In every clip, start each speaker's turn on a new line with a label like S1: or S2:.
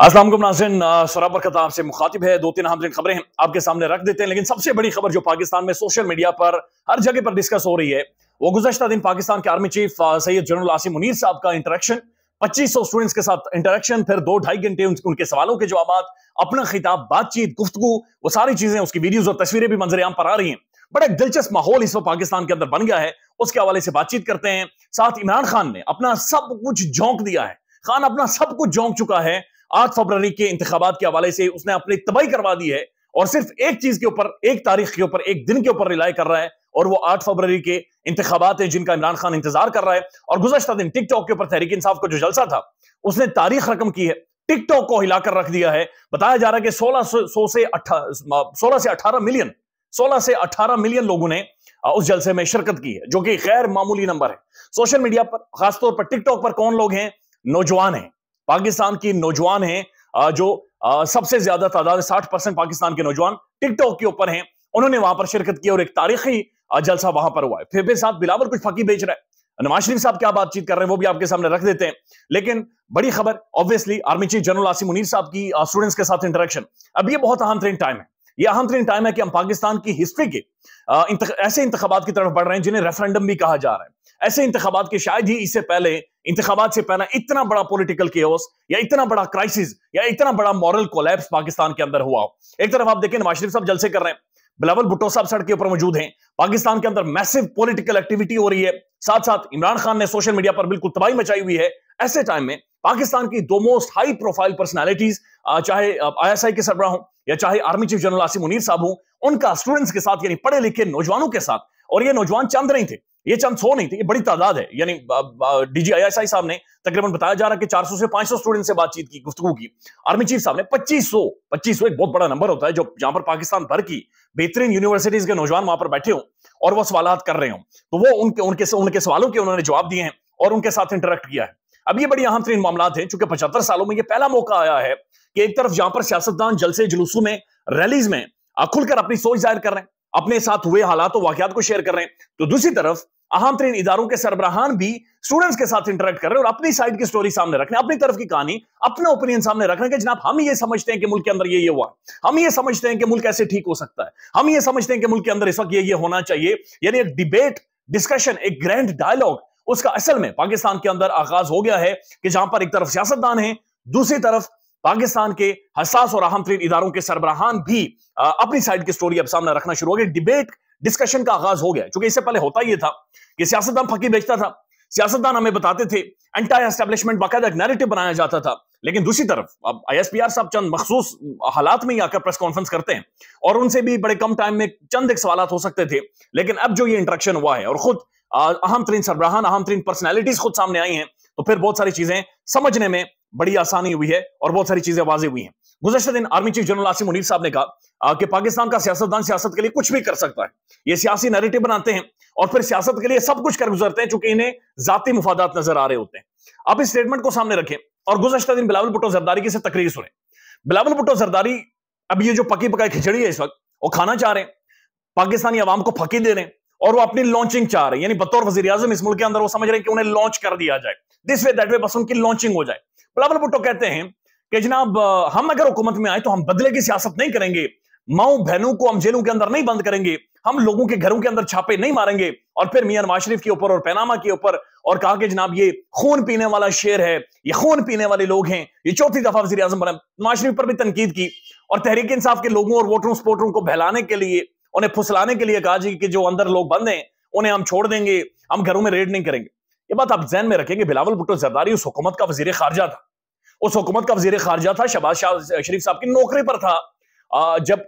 S1: असलम नाजन सराबर खता आपसे मुखातिब है दो तीन दिन खबरें आपके सामने रख देते हैं लेकिन सबसे बड़ी खबर जो पाकिस्तान में सोशल मीडिया पर हर जगह पर डिस्कस हो रही है वो गुजशत दिन पाकिस्तान के army chief Syed general Asim Munir साहब का इंटरेक्शन 2500 स्टूडेंट्स के साथ इंटरेक्शन फिर दो ढाई घंटे उनके सवालों के जवाब अपना खिताब बातचीत गुफ्तु वो सारी चीजें उसकी वीडियोज और तस्वीरें भी मंजर आम पर आ रही हैं बड़ा एक दिलचस्प माहौल इस वक्त पाकिस्तान के अंदर बन गया है उसके हवाले से बातचीत करते हैं साथ इमरान खान ने अपना सब कुछ झोंक दिया है खान अपना सब कुछ झोंक चुका है आठ फरवरी के इंतबात के हवाले से उसने अपनी तबाही करवा दी है और सिर्फ एक चीज के ऊपर एक तारीख के ऊपर एक दिन के ऊपर रिलाय कर रहा है और वो आठ फरवरी के इंतबात हैं जिनका इमरान खान इंतजार कर रहा है और गुजशत दिन टिकटॉक के ऊपर तहरीक इंसाफ का जो जलसा था उसने तारीख रकम की है टिकटॉक को हिलाकर रख दिया है बताया जा रहा है कि सोलह सौ से सोलह से अठारह मिलियन सोलह से अठारह मिलियन लोगों ने उस जलसे में शिरकत की है जो कि गैर मामूली नंबर है सोशल मीडिया पर खासतौर पर टिकटॉक पर कौन लोग हैं नौजवान हैं पाकिस्तान की नौजवान हैं जो सबसे ज्यादा तादाद साठ परसेंट पाकिस्तान के नौजवान टिकटॉक के ऊपर हैं उन्होंने वहां पर शिरकत की और एक तारीखी जलसा वहां पर हुआ है फिर भी साथ बिलावर कुछ फकी बेच रहा है नवाज शरीफ साहब क्या बातचीत कर रहे हैं वो भी आपके सामने रख देते हैं लेकिन बड़ी खबर obviously army chief general Asim Munir साहब की स्टूडेंट्स के साथ इंटरेक्शन अब यह बहुत अहम तरीन टाइम है यह अहम तरीन टाइम है कि हम पाकिस्तान की हिस्ट्री के ऐसे इंतबात की तरफ बढ़ रहे हैं जिन्हें रेफरेंडम भी कहा जा रहा है ऐसे इंतबात के शायद ही इससे पहले इंतबात से पहला इतना बड़ा पॉलिटिकल के या इतना बड़ा क्राइसिस या इतना बड़ा मॉरल कोलैप्स पाकिस्तान के अंदर हुआ एक तरफ आप देखें नवाज शरीफ साहब जलसे कर रहे हैं बिलावल भुट्टो साहब सड़क के ऊपर मौजूद हैं पाकिस्तान के अंदर मैसिव पॉलिटिकल एक्टिविटी हो रही है साथ साथ इमरान खान ने सोशल मीडिया पर बिल्कुल तबाही मचाई हुई है ऐसे टाइम में पाकिस्तान की दो मोस्ट हाई प्रोफाइल पर्सनालिटीज चाहे आईएसआई के सरबरा हो या चाहे army chief general Asim Munir साहब हो उनका स्टूडेंट्स के साथ यानी पढ़े लिखे नौजवानों के साथ और ये नौजवान चांद नहीं थे ये चंद सौ नहीं थे ये बड़ी तादाद है यानी डीजी आईएसआई साहब ने तकरीबन बताया जा रहा कि 400 से 500 स्टूडेंट से बातचीत की गुफ्तु की आर्मी चीफ साहब ने 2500 2500 एक बहुत बड़ा नंबर होता है जो जहां पर पाकिस्तान भर की बेहतरीन यूनिवर्सिटीज के नौजवान वहां पर बैठे हों और वह सवाल कर रहे हों तो वो उनके उनके उनके सवालों के उन्होंने जवाब दिए हैं और उनके साथ इंटरेक्ट किया है अब ये बड़ी अहम तरीन मामला है चूंकि पचहत्तर सालों में यह पहला मौका आया है कि एक तरफ जहां पर सियासतदान जलसे जुलूसों में रैलीज में खुलकर अपनी सोच जाहिर कर रहे हैं अपने साथ हुए हालात और वाकत को शेयर कर रहे हैं तो दूसरी तरफ अहम तरीन इदारों के सरबराहान भी स्टूडेंट्स के साथ इंटरेक्ट कर रहे हैं और अपनी साइड की स्टोरी सामने रखने अपनी तरफ की कहानी अपना ओपिनियन सामने रख रहे हैं कि जनाब हम ये समझते हैं कि मुल्क के अंदर ये ये हुआ हम ये समझते हैं कि मुल्क ऐसे ठीक हो सकता है हम ये समझते हैं कि मुल्क के अंदर इस वक्त ये ये होना चाहिए यानी एक डिबेट डिस्कशन एक ग्रैंड डायलॉग उसका असल में पाकिस्तान के अंदर आगाज हो गया है कि जहां पर एक तरफ सियासतदान है दूसरी तरफ पाकिस्तान के हसास और अहम तरीन इदारों के सरबराहान भी अपनी साइड की स्टोरी अब सामने रखना शुरू हो गया डिबेट डिस्कशन का आगाज हो गया चूंकि इससे पहले होता यह था कि सियासतदान फकी बेचता था सियासतदान हमें बताते थे एंटाई एस्टेब्लिशमेंट बाकायदा एक नैरेटिव बनाया जाता था लेकिन दूसरी तरफ अब आईएसपीआर साहब चंद मखसूस हालात में ही आकर प्रेस कॉन्फ्रेंस करते हैं और उनसे भी बड़े कम टाइम में चंद एक सवाल हो सकते थे लेकिन अब जो ये इंटरेक्शन हुआ है और खुद अहम तरीन सरबराहान अहम तरीन पर्सनैलिटीज खुद सामने आई हैं तो फिर बहुत सारी चीजें समझने में बड़ी आसानी हुई है और बहुत सारी चीजें वाजी हुई हैं गुजशत दिन army chief general Asim Munir साहब ने कहा कि पाकिस्तान का सियासतदान सियासत के लिए कुछ भी कर सकता है ये सियासी नैरेटिव बनाते हैं और फिर सियासत के लिए सब कुछ कर गुजरते हैं चूंकि इन्हें जाती मुफादात नजर आ रहे होते हैं आप इस स्टेटमेंट को सामने रखें और गुजशत दिन बिलावल भुट्टो जरदारी की से तकरीर सुने बिलावल भुट्टो जरदारी अब ये जो पकी पकाई खिचड़ी है इस वक्त वो खाना चाह रहे हैं पाकिस्तानी आवाम को फकी दे रहे हैं और वो अपनी लॉन्चिंग चाह रहे हैं यानी बतौर वजी इस मुल्क के अंदर वो समझ रहे हैं कि उन्हें लॉन्च कर दिया जाए दिस वे दैट वे बस उनकी लॉन्चिंग हो जाए बिलावल भुट्टो तो कहते हैं कि जनाब हम अगर हुकूमत में आए तो हम बदले की सियासत नहीं करेंगे माओ बहनों को हम जेलों के अंदर नहीं बंद करेंगे हम लोगों के घरों के अंदर छापे नहीं मारेंगे और फिर मियां नवाज शरीफ के ऊपर और पैनामा के ऊपर और कहा कि जनाब ये खून पीने वाला शेर है ये खून पीने वाले लोग हैं ये चौथी दफा वजी आजम बना नवाज शरीफ पर भी तनकीद की और तहरीक इंसाफ के लोगों और वोटरों सपोर्टरों को बहलाने के लिए उन्हें फुसलाने के लिए कहा जी कि जो अंदर लोग बंद हैं उन्हें हम छोड़ देंगे हम घरों में रेड नहीं करेंगे ये बात आप जहन में रखेंगे बिलावल भुट्टो जरदारी उस हुकूमत का वजीर खारजा था उस हुकूमत का वजीर खारजा था शहबाज शाह शरीफ साहब की नौकरी पर था जब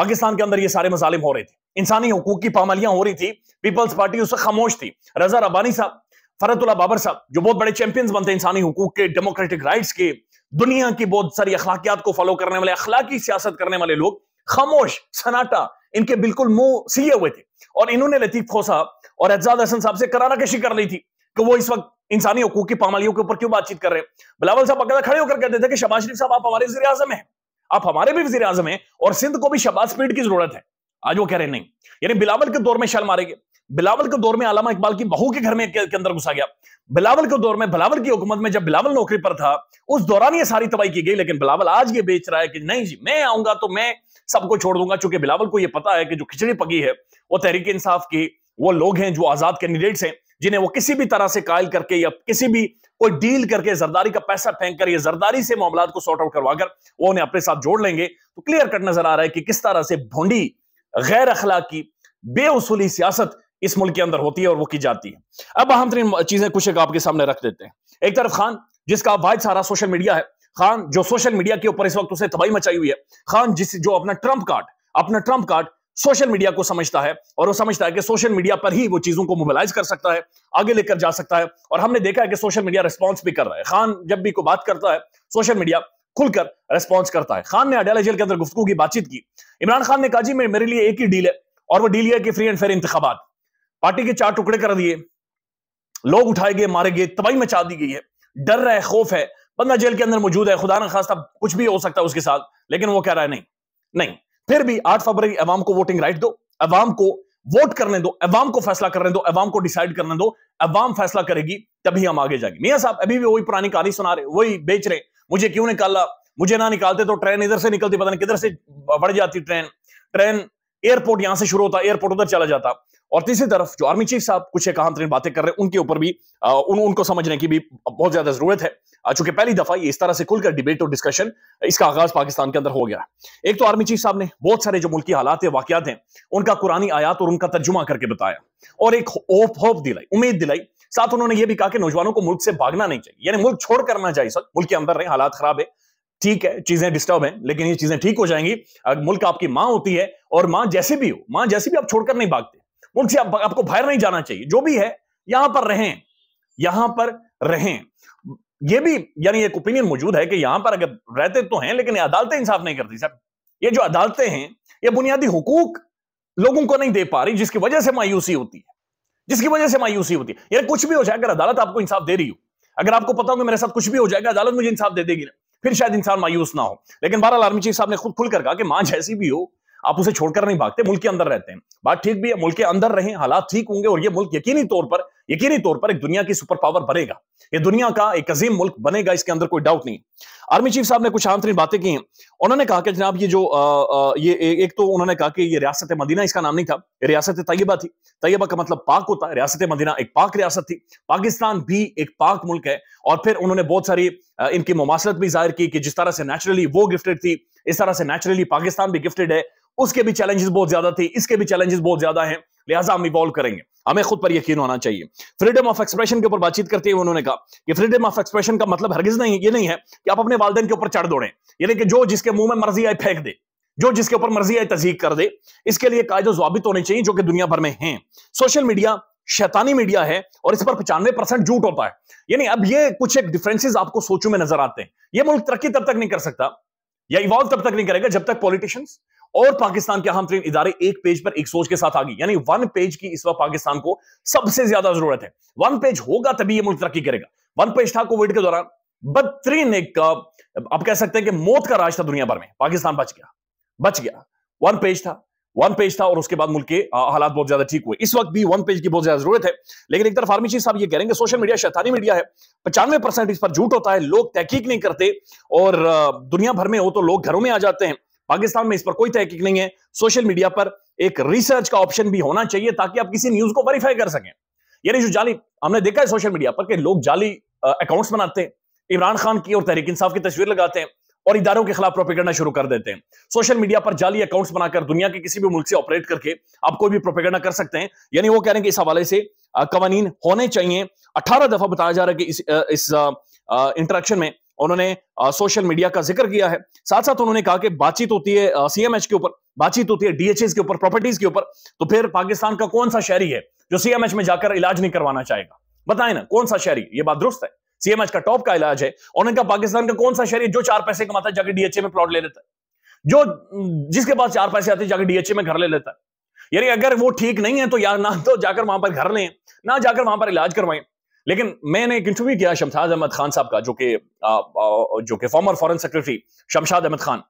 S1: पाकिस्तान के अंदर ये सारे मजालिम हो रहे थे इंसानी हकूक की पामालियां हो रही थी पीपल्स पार्टी उससे खामोश थी रजा रबानी साहब फरतुल्ला बाबर साहब जो बहुत बड़े चैंपियंस बनते हैं इंसानी हकूक के डेमोक्रेटिक राइट्स के दुनिया की बहुत सारी अखलाकियात को फॉलो करने वाले अखलाकी सियासत करने वाले लोग खामोश सनाटा इनके बिल्कुल मुंह सीए हुए थे और इन्होंने लतीफ खोसा और एजाद हसन साहब से करारा कशी कर ली थी कि वो इस वक्त इंसानी हकूक की पामालियों के ऊपर क्यों बातचीत कर रहे हैं बिलावल साहब अकेला खड़े होकर कहते थे कि शबाज शरीफ साहब आप हमारे वजी आजम है आप हमारे भी वजी आजम है और सिंध को भी शबाज पीठ की जरूरत है आज वो कह रहे नहीं यानी बिलावल के दौर में शल मारे गए बिलावल के दौर में अलामा इकबाल की बहू के घर में के, के अंदर घुसा गया बिलावल के दौर में बिलावल की हुकूमत में जब बिलावल नौकरी पर था उस दौरान ये सारी तबाही की गई लेकिन बिलावल आज ये बेच रहा है कि नहीं जी मैं आऊंगा तो मैं सबको छोड़ दूंगा चूंकि बिलावल को ये पता है कि जो खिचड़ी पगी है वो तहरीक इंसाफ की वो लोग हैं जो आजाद कैंडिडेट्स हैं जिन्हें वो किसी भी तरह से कायल करके या किसी भी कोई डील करके जरदारी का पैसा फेंक कर या जरदारी से मामला को सॉर्ट आउट करवाकर वो उन्हें अपने साथ जोड़ लेंगे तो क्लियर कट नजर आ रहा है कि किस तरह से भोंडी गैर अखला बे बेउसूली सियासत इस मुल्क के अंदर होती है और वो की जाती है अब अहम तरीन चीजें कुछ एक आपके सामने रख देते हैं एक तरफ खान जिसका वाहद सारा सोशल मीडिया है खान जो सोशल मीडिया के ऊपर इस वक्त उसे तबाही मचाई हुई है खान जिस जो अपना ट्रंप कार्ड अपना ट्रंप कार्ड सोशल मीडिया को समझता है और वो समझता है कि सोशल मीडिया पर ही वो चीजों को मोबिलाइज कर सकता है आगे लेकर जा सकता है और हमने देखा है कि सोशल मीडिया रिस्पॉन्स भी कर रहा है खान जब भी कोई बात करता है सोशल मीडिया खुलकर रेस्पॉन्स करता है खान ने अडाला जेल के अंदर गुफ्तु की बातचीत की इमरान खान ने कहा जी मेरे लिए एक ही डील है और वो डील यह कि फ्री एंड फेयर इंतबात पार्टी के चार टुकड़े कर दिए लोग उठाए गए मारे गए तबाही मचा दी गई है डर रहा है खौफ है बंदा जेल के अंदर मौजूद है खुदा न खास्ता कुछ भी हो सकता है उसके साथ लेकिन वो कह रहा है नहीं नहीं फिर भी आठ फरवरी अवाम को वोटिंग राइट दो अवाम को वोट करने दो अवाम को फैसला करने दो अवाम को डिसाइड करने दो अवाम फैसला करेगी तभी हम आगे जाएंगे मियाँ साहब अभी भी वही पुरानी कहानी सुना रहे वही बेच रहे मुझे क्यों निकाला मुझे ना निकालते तो ट्रेन इधर से निकलती पता नहीं किधर से बढ़ जाती ट्रेन ट्रेन एयरपोर्ट यहां से शुरू होता एयरपोर्ट उधर चला जाता और तीसरी तरफ जो आर्मी चीफ साहब कुछ एक तरीन बातें कर रहे हैं उनके ऊपर भी आ, उन उनको समझने की भी बहुत ज्यादा जरूरत है चूंकि पहली दफा ये इस तरह से खुलकर डिबेट और डिस्कशन इसका आगाज पाकिस्तान के अंदर हो गया एक तो आर्मी चीफ साहब ने बहुत सारे जो मुल्की हालात है वाकत हैं उनका कुरानी आयात और उनका तर्जुमा करके बताया और एक होप होप दिलाई उम्मीद दिलाई साथ उन्होंने ये भी कहा कि नौजवानों को मुल्क से भागना नहीं चाहिए यानी मुल्क छोड़ करना चाहिए सर मुल्क के अंदर रहे हालात खराब है ठीक है चीजें डिस्टर्ब हैं लेकिन ये चीजें ठीक हो जाएंगी अगर मुल्क आपकी माँ होती है और माँ जैसी भी हो माँ जैसे भी आप छोड़कर नहीं भागते उनसे आप, आपको बाहर नहीं जाना चाहिए जो भी है यहां पर रहें यहां पर रहें ये भी यानी एक ओपिनियन मौजूद है कि यहां पर अगर रहते तो हैं लेकिन अदालतें इंसाफ नहीं करती सर ये जो अदालतें हैं ये बुनियादी हुकूक लोगों को नहीं दे पा रही जिसकी वजह से मायूसी होती है जिसकी वजह से मायूसी होती है यानी कुछ भी हो जाए अगर अदालत आपको इंसाफ दे रही हो अगर आपको पता हो कि मेरे साथ कुछ भी हो जाएगा अदालत मुझे इंसाफ दे देगी ना फिर शायद इंसान मायूस ना हो लेकिन बहरहाल आर्मी चीफ साहब ने खुद खुलकर कहा कि मां जैसी भी हो आप उसे छोड़कर नहीं भागते मुल्क के अंदर रहते हैं बात ठीक भी है मुल्क के अंदर रहें हालात ठीक होंगे और ये मुल्क यकीनी तौर पर यकीनी तौर पर एक दुनिया की सुपर पावर बनेगा ये दुनिया का एक अजीम मुल्क बनेगा इसके अंदर कोई डाउट नहीं आर्मी चीफ साहब ने कुछ आमतरीन बातें की हैं उन्होंने कहा कि जनाब ये जो आ, आ, ये एक तो उन्होंने कहा कि ये रियासत मदीना इसका नाम नहीं था रियासत तयबा थी तयबा का मतलब पाक होता है रियासत मदीना एक पाक रियासत थी पाकिस्तान भी एक पाक मुल्क है और फिर उन्होंने बहुत सारी इनकी मुमासत भी जाहिर की कि जिस तरह से नेचुरली वो गिफ्टेड थी इस तरह से नेचुरली पाकिस्तान भी गिफ्टेड है उसके भी चैलेंजेस बहुत ज्यादा थे इसके भी चैलेंजेस बहुत ज्यादा हैं लिहाजा हम इवॉल्व करेंगे हमें खुद पर यकीन होना चाहिए फ्रीडम ऑफ एक्सप्रेशन के ऊपर बातचीत करते हुए उन्होंने कहा कि फ्रीडम ऑफ एक्सप्रेशन का मतलब हरगिज नहीं ये नहीं है कि आप अपने वालदेन के ऊपर चढ़ दौड़े यानी कि जो जिसके मुंह में मर्जी आए फेंक दे जो जिसके ऊपर मर्जी आए तजीक कर दे इसके लिए कायदे जवाबित होने चाहिए जो कि दुनिया भर में हैं सोशल मीडिया शैतानी मीडिया है और इस पर पचानवे परसेंट झूठ होता है यानी अब ये कुछ एक डिफरेंसेस आपको सोचों में नजर आते हैं ये मुल्क तरक्की तब तक नहीं कर सकता या इवॉल्व तब तक नहीं करेगा जब तक पॉलिटिशियंस और पाकिस्तान के अहम तरीन इदारे एक पेज पर एक सोच के साथ आ गई यानी वन पेज की इस वक्त पाकिस्तान को सबसे ज्यादा जरूरत है वन पेज होगा तभी यह मुल्क तरक्की करेगा वन पेज था कोविड के दौरान बदतरीन एक आप कह सकते हैं कि मौत का राज था दुनिया भर में पाकिस्तान बच गया बच गया वन पेज था वन पेज था और उसके बाद मुल्क के हालात बहुत ज्यादा ठीक हुए इस वक्त भी वन पेज की बहुत ज्यादा जरूरत है लेकिन एक तरफ आर्मी चीज साहब ये कह रहे हैं सोशल मीडिया शैतानी मीडिया है पचानवे परसेंट इस पर झूठ होता है लोग तहकीक नहीं करते और दुनिया भर में हो तो लोग घरों में आ जाते हैं पाकिस्तान में इस पर कोई तहकीक नहीं है सोशल मीडिया पर एक रिसर्च का ऑप्शन भी होना चाहिए ताकि आप किसी न्यूज को वेरीफाई कर सकें यानी जो जाली हमने देखा है सोशल मीडिया पर कि लोग जाली अकाउंट्स बनाते हैं इमरान खान की और तहरीक इंसाफ की तस्वीर लगाते हैं और इधारों के खिलाफ प्रोपेगंडा शुरू कर देते हैं सोशल मीडिया पर जाली अकाउंट्स बनाकर दुनिया के किसी भी मुल्क से ऑपरेट करके आप कोई भी प्रोपेगंडा कर सकते हैं यानी वो कह रहे हैं कि इस हवाले से कवानीन होने चाहिए अठारह दफा बताया जा रहा है कि इस, इस इंटरेक्शन में उन्होंने सोशल मीडिया का जिक्र किया है साथ साथ उन्होंने कहा कि बातचीत होती है सीएमएच के ऊपर बातचीत होती है डीएचएस के ऊपर प्रॉपर्टीज के ऊपर तो फिर पाकिस्तान का कौन सा शहरी है जो सीएमएच में जाकर इलाज नहीं करवाना चाहेगा बताए ना कौन सा शहरी ये बात दुरुस्त है सीएमएच का टॉप का इलाज है उन्होंने कहा पाकिस्तान का कौन सा शहरी जो चार पैसे कमाता है जाकर डीएचए में प्लॉट ले लेता है जो जिसके पास चार पैसे आते जाकर डीएचए में घर ले लेता है यानी अगर वो ठीक नहीं है तो यार ना तो जाकर वहां पर घर लें ना जाकर वहां पर इलाज करवाएं लेकिन मैंने एक इंटरव्यू किया शमशाद अहमद खान साहब का जो कि जो कि former foreign secretary Shamshad Ahmad Khan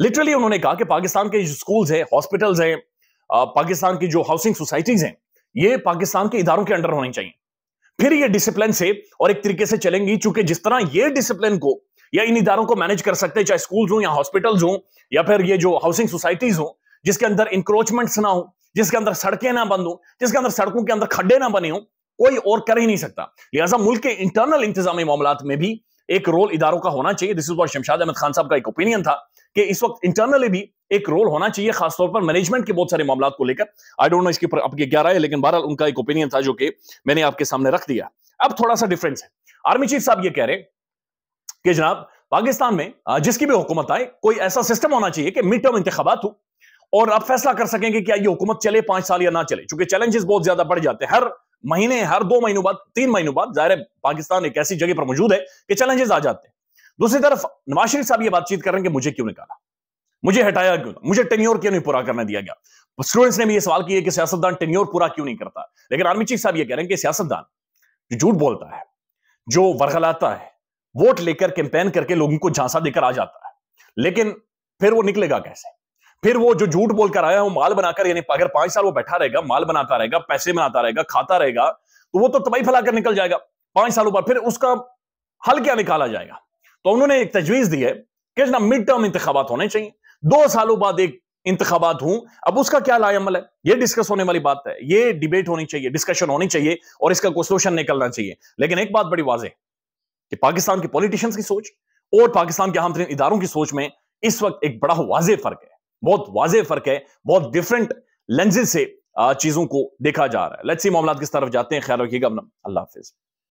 S1: literally उन्होंने कहा कि पाकिस्तान के जो स्कूल्स हैं हॉस्पिटल्स हैं पाकिस्तान की जो हाउसिंग सोसाइटीज हैं ये पाकिस्तान के इधारों के अंडर होनी चाहिए फिर ये डिसिप्लिन से और एक तरीके से चलेंगी चूंकि जिस तरह ये डिसिप्लिन को या इन इधारों को मैनेज कर सकते हैं चाहे स्कूल हो या हॉस्पिटल्स हो या फिर ये जो हाउसिंग सोसाइटीज हो जिसके अंदर इंक्रोचमेंट्स ना हो जिसके अंदर सड़कें ना बंद हो जिसके अंदर सड़कों के अंदर खड्डे ना बने हों कोई और कर ही नहीं सकता लिहाजा मुल्क के इंटरनल इंतजामी मामला में भी एक रोल इदारों का होना चाहिए this is what Shamshad Ahmad Khan साहब का एक ओपिनियन था कि इस वक्त इंटरनली भी एक रोल होना चाहिए खासतौर पर मैनेजमेंट के बहुत सारे मामला को लेकर आई डोंट नो इसके ऊपर आपके क्या राय है लेकिन बहरहाल उनका एक ओपिनियन था जो कि मैंने आपके सामने रख दिया अब थोड़ा सा डिफरेंस है आर्मी चीफ साहब ये कह रहे कि जनाब पाकिस्तान में जिसकी भी हुकूमत आए कोई ऐसा सिस्टम होना चाहिए कि मिड टर्म इंतबात हो और आप फैसला कर सकेंगे कि क्या ये हुकूमत चले पांच साल या ना चले चूंकि चैलेंजेस बहुत ज्यादा बढ़ जाते हैं हर महीने हर दो महीनों बाद तीन महीनों बाद जाहिर पाकिस्तान एक ऐसी जगह पर मौजूद है कि चैलेंजेस आ जाते हैं दूसरी तरफ नवाज शरीफ साहब ये बातचीत कर रहे हैं कि मुझे क्यों निकाला मुझे हटाया क्यों मुझे टेन्योर क्यों नहीं पूरा करने दिया गया स्टूडेंट्स ने भी ये सवाल किया कि सियासतदान टेन्योर पूरा क्यों नहीं करता लेकिन आर्मी चीफ साहब ये कह रहे हैं कि सियासतदान जो झूठ बोलता है जो वरगलाता है वोट लेकर कैंपेन करके लोगों को झांसा देकर आ जाता है लेकिन फिर वो निकलेगा कैसे फिर वो जो झूठ बोलकर आया वो माल बनाकर यानी अगर पांच साल वो बैठा रहेगा माल बनाता रहेगा पैसे बनाता रहेगा खाता रहेगा तो वो तो तबाही फैलाकर निकल जाएगा पांच सालों बाद फिर उसका हल क्या निकाला जाएगा तो उन्होंने एक तजवीज दी है कि ना मिड टर्म इंतबात होने चाहिए दो सालों बाद एक इंतबात हूं अब उसका क्या लायामल है ये डिस्कस होने वाली बात है ये डिबेट होनी चाहिए डिस्कशन होनी चाहिए और इसका कोई सोशन निकलना चाहिए लेकिन एक बात बड़ी वाजे कि पाकिस्तान के पॉलिटिशियंस की सोच और पाकिस्तान के अहम इदारों की सोच में इस वक्त एक बड़ा वाजे फर्क है बहुत वाजे फर्क है बहुत डिफरेंट लेंजेस से चीजों को देखा जा रहा है लेट्स सी मामला किस तरफ जाते हैं ख्याल रखिएगा अपना अल्लाह हाफिज़